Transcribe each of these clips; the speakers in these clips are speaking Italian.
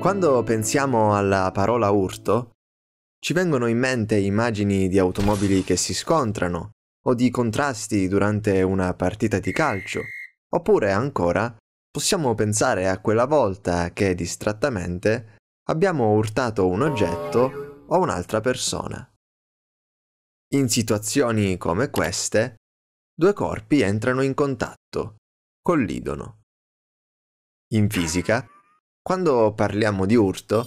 Quando pensiamo alla parola urto, ci vengono in mente immagini di automobili che si scontrano, o di contrasti durante una partita di calcio, oppure ancora possiamo pensare a quella volta che distrattamente abbiamo urtato un oggetto o un'altra persona. In situazioni come queste, due corpi entrano in contatto, collidono. In fisica, quando parliamo di urto,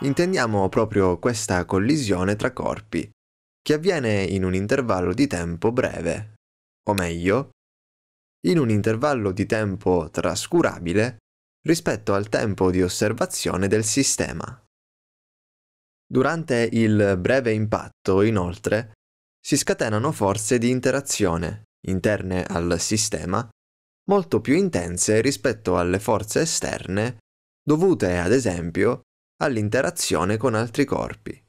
intendiamo proprio questa collisione tra corpi, che avviene in un intervallo di tempo breve, o meglio, in un intervallo di tempo trascurabile rispetto al tempo di osservazione del sistema. Durante il breve impatto, inoltre, si scatenano forze di interazione, interne al sistema, molto più intense rispetto alle forze esterne dovute ad esempio all'interazione con altri corpi.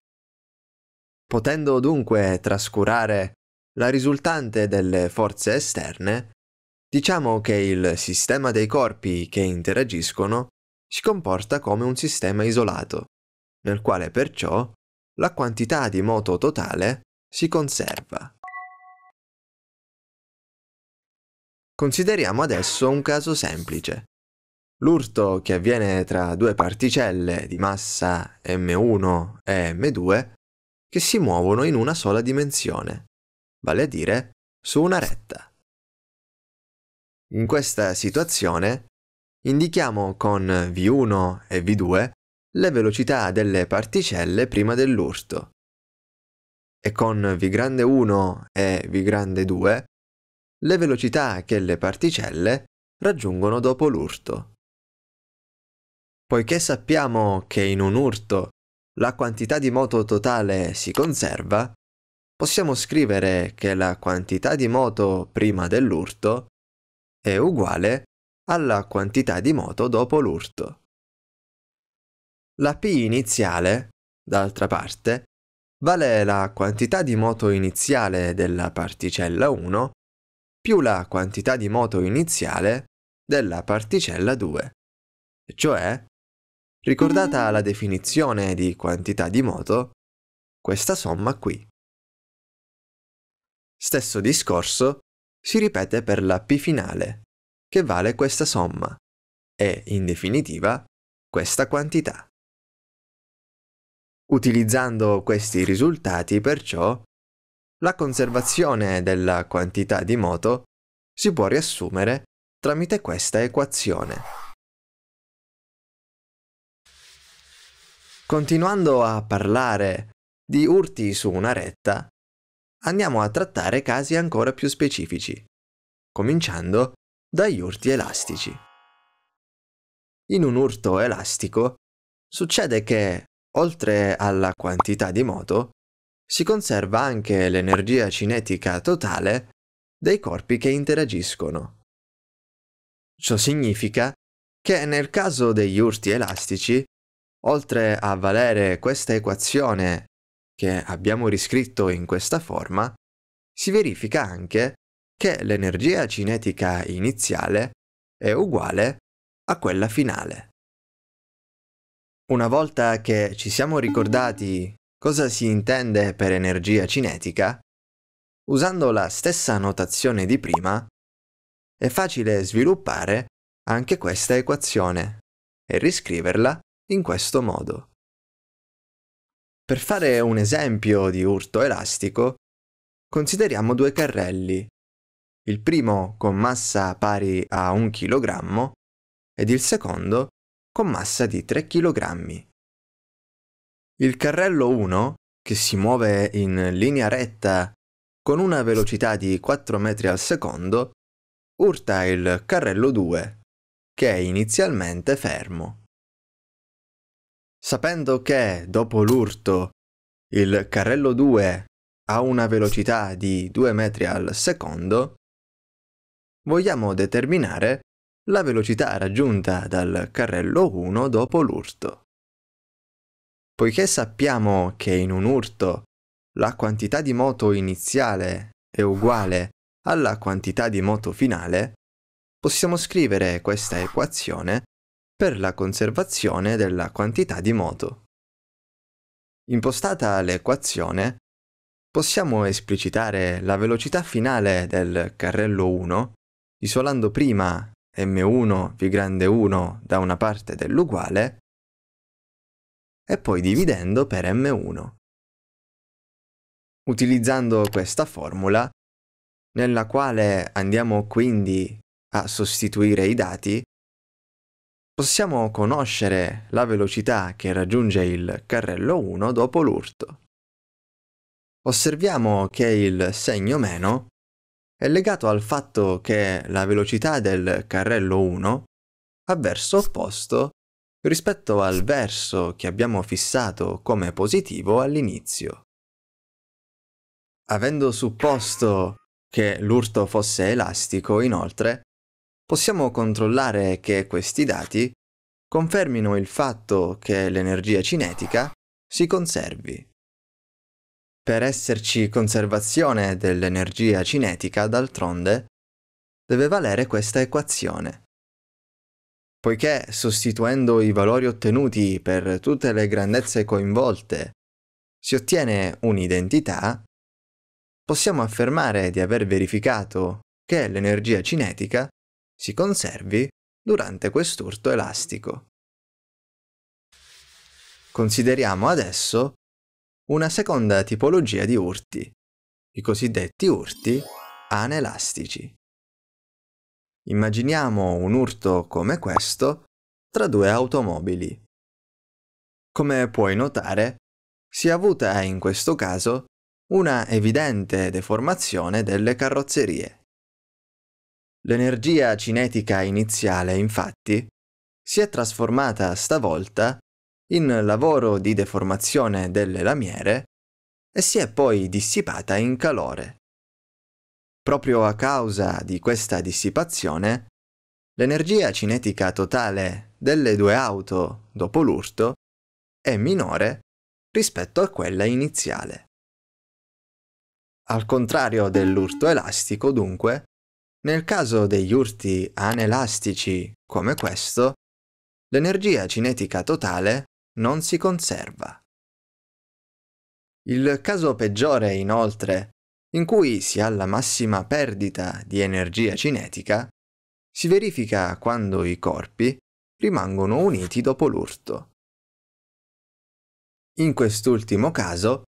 Potendo dunque trascurare la risultante delle forze esterne, diciamo che il sistema dei corpi che interagiscono si comporta come un sistema isolato, nel quale perciò la quantità di moto totale si conserva. Consideriamo adesso un caso semplice. L'urto che avviene tra due particelle di massa m1 e m2 che si muovono in una sola dimensione, vale a dire su una retta. In questa situazione indichiamo con v1 e v2 le velocità delle particelle prima dell'urto e con v 1 e v 2 le velocità che le particelle raggiungono dopo l'urto. Poiché sappiamo che in un urto la quantità di moto totale si conserva, possiamo scrivere che la quantità di moto prima dell'urto è uguale alla quantità di moto dopo l'urto. La P iniziale, d'altra parte, vale la quantità di moto iniziale della particella 1 più la quantità di moto iniziale della particella 2, cioè, ricordata la mm. definizione di quantità di moto, questa somma qui. Stesso discorso si ripete per la P finale, che vale questa somma, e in definitiva questa quantità. Utilizzando questi risultati, perciò, la conservazione della quantità di moto si può riassumere tramite questa equazione. Continuando a parlare di urti su una retta, andiamo a trattare casi ancora più specifici, cominciando dagli urti elastici. In un urto elastico succede che, oltre alla quantità di moto, si conserva anche l'energia cinetica totale dei corpi che interagiscono. Ciò significa che nel caso degli urti elastici, oltre a valere questa equazione che abbiamo riscritto in questa forma, si verifica anche che l'energia cinetica iniziale è uguale a quella finale. Una volta che ci siamo ricordati Cosa si intende per energia cinetica? Usando la stessa notazione di prima, è facile sviluppare anche questa equazione e riscriverla in questo modo. Per fare un esempio di urto elastico, consideriamo due carrelli, il primo con massa pari a 1 kg ed il secondo con massa di 3 kg. Il carrello 1, che si muove in linea retta con una velocità di 4 metri al secondo, urta il carrello 2, che è inizialmente fermo. Sapendo che, dopo l'urto, il carrello 2 ha una velocità di 2 metri al secondo, vogliamo determinare la velocità raggiunta dal carrello 1 dopo l'urto. Poiché sappiamo che in un urto la quantità di moto iniziale è uguale alla quantità di moto finale, possiamo scrivere questa equazione per la conservazione della quantità di moto. Impostata l'equazione, possiamo esplicitare la velocità finale del carrello 1 isolando prima m1 v grande 1 da una parte dell'uguale e poi dividendo per m1. Utilizzando questa formula, nella quale andiamo quindi a sostituire i dati, possiamo conoscere la velocità che raggiunge il carrello 1 dopo l'urto. Osserviamo che il segno meno è legato al fatto che la velocità del carrello 1 ha verso opposto rispetto al verso che abbiamo fissato come positivo all'inizio. Avendo supposto che l'urto fosse elastico, inoltre, possiamo controllare che questi dati confermino il fatto che l'energia cinetica si conservi. Per esserci conservazione dell'energia cinetica, d'altronde, deve valere questa equazione poiché sostituendo i valori ottenuti per tutte le grandezze coinvolte si ottiene un'identità, possiamo affermare di aver verificato che l'energia cinetica si conservi durante quest'urto elastico. Consideriamo adesso una seconda tipologia di urti, i cosiddetti urti anelastici. Immaginiamo un urto come questo tra due automobili. Come puoi notare, si è avuta in questo caso una evidente deformazione delle carrozzerie. L'energia cinetica iniziale, infatti, si è trasformata stavolta in lavoro di deformazione delle lamiere e si è poi dissipata in calore. Proprio a causa di questa dissipazione, l'energia cinetica totale delle due auto dopo l'urto è minore rispetto a quella iniziale. Al contrario dell'urto elastico, dunque, nel caso degli urti anelastici come questo, l'energia cinetica totale non si conserva. Il caso peggiore, inoltre, in cui si ha la massima perdita di energia cinetica, si verifica quando i corpi rimangono uniti dopo l'urto. In quest'ultimo caso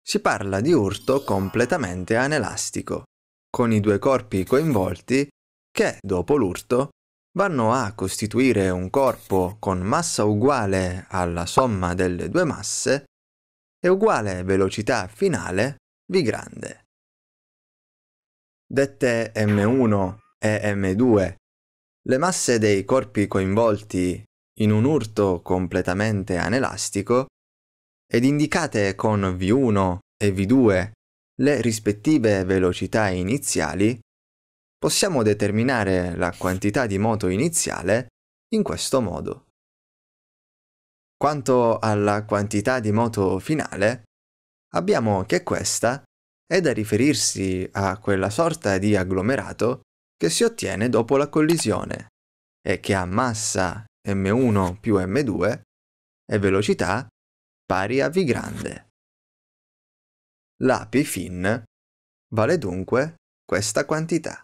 si parla di urto completamente anelastico, con i due corpi coinvolti che, dopo l'urto, vanno a costituire un corpo con massa uguale alla somma delle due masse e uguale velocità finale v grande dette M1 e M2. Le masse dei corpi coinvolti in un urto completamente anelastico ed indicate con V1 e V2 le rispettive velocità iniziali, possiamo determinare la quantità di moto iniziale in questo modo. Quanto alla quantità di moto finale, abbiamo che questa è da riferirsi a quella sorta di agglomerato che si ottiene dopo la collisione e che ha massa m1 più m2 e velocità pari a v grande. L'api fin vale dunque questa quantità.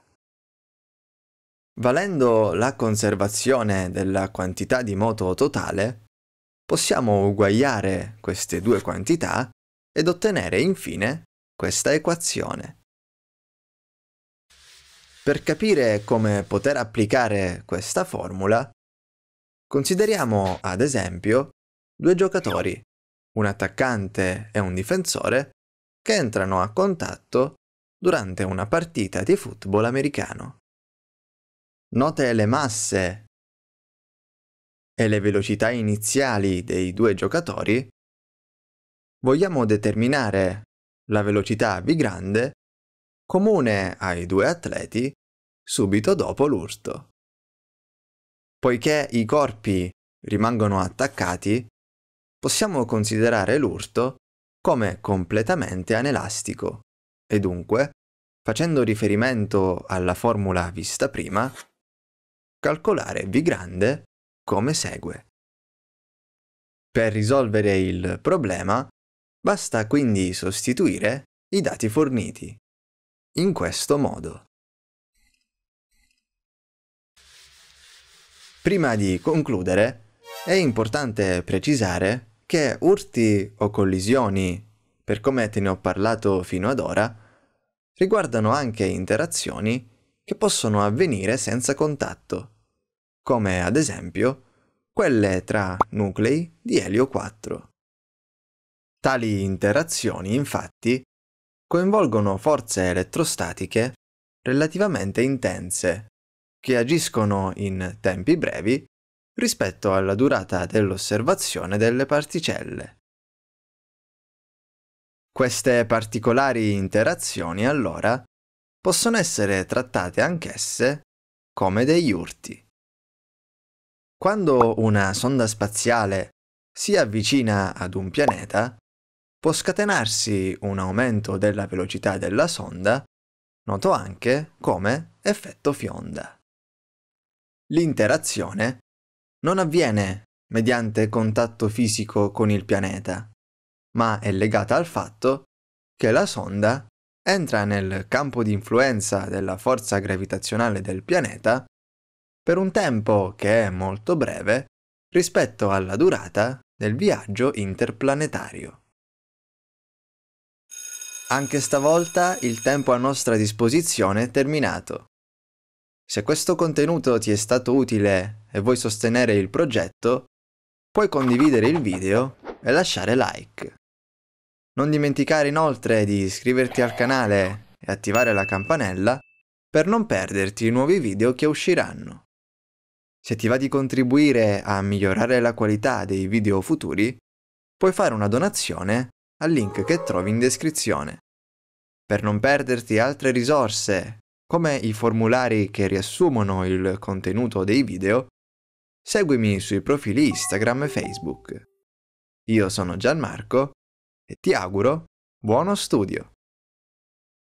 Valendo la conservazione della quantità di moto totale, possiamo uguagliare queste due quantità ed ottenere infine questa equazione. Per capire come poter applicare questa formula, consideriamo ad esempio due giocatori, un attaccante e un difensore, che entrano a contatto durante una partita di football americano. Note le masse e le velocità iniziali dei due giocatori, vogliamo determinare la velocità V grande, comune ai due atleti subito dopo l'urto. Poiché i corpi rimangono attaccati, possiamo considerare l'urto come completamente anelastico e dunque, facendo riferimento alla formula vista prima, calcolare V grande come segue. Per risolvere il problema Basta quindi sostituire i dati forniti, in questo modo. Prima di concludere, è importante precisare che urti o collisioni, per come te ne ho parlato fino ad ora, riguardano anche interazioni che possono avvenire senza contatto, come ad esempio quelle tra nuclei di elio 4. Tali interazioni, infatti, coinvolgono forze elettrostatiche relativamente intense, che agiscono in tempi brevi rispetto alla durata dell'osservazione delle particelle. Queste particolari interazioni, allora, possono essere trattate anch'esse come degli urti. Quando una sonda spaziale si avvicina ad un pianeta, può scatenarsi un aumento della velocità della sonda, noto anche come effetto fionda. L'interazione non avviene mediante contatto fisico con il pianeta, ma è legata al fatto che la sonda entra nel campo di influenza della forza gravitazionale del pianeta per un tempo che è molto breve rispetto alla durata del viaggio interplanetario. Anche stavolta il tempo a nostra disposizione è terminato. Se questo contenuto ti è stato utile e vuoi sostenere il progetto, puoi condividere il video e lasciare like. Non dimenticare inoltre di iscriverti al canale e attivare la campanella per non perderti i nuovi video che usciranno. Se ti va di contribuire a migliorare la qualità dei video futuri, puoi fare una donazione al link che trovi in descrizione per non perderti altre risorse, come i formulari che riassumono il contenuto dei video, seguimi sui profili Instagram e Facebook. Io sono Gianmarco e ti auguro buono studio!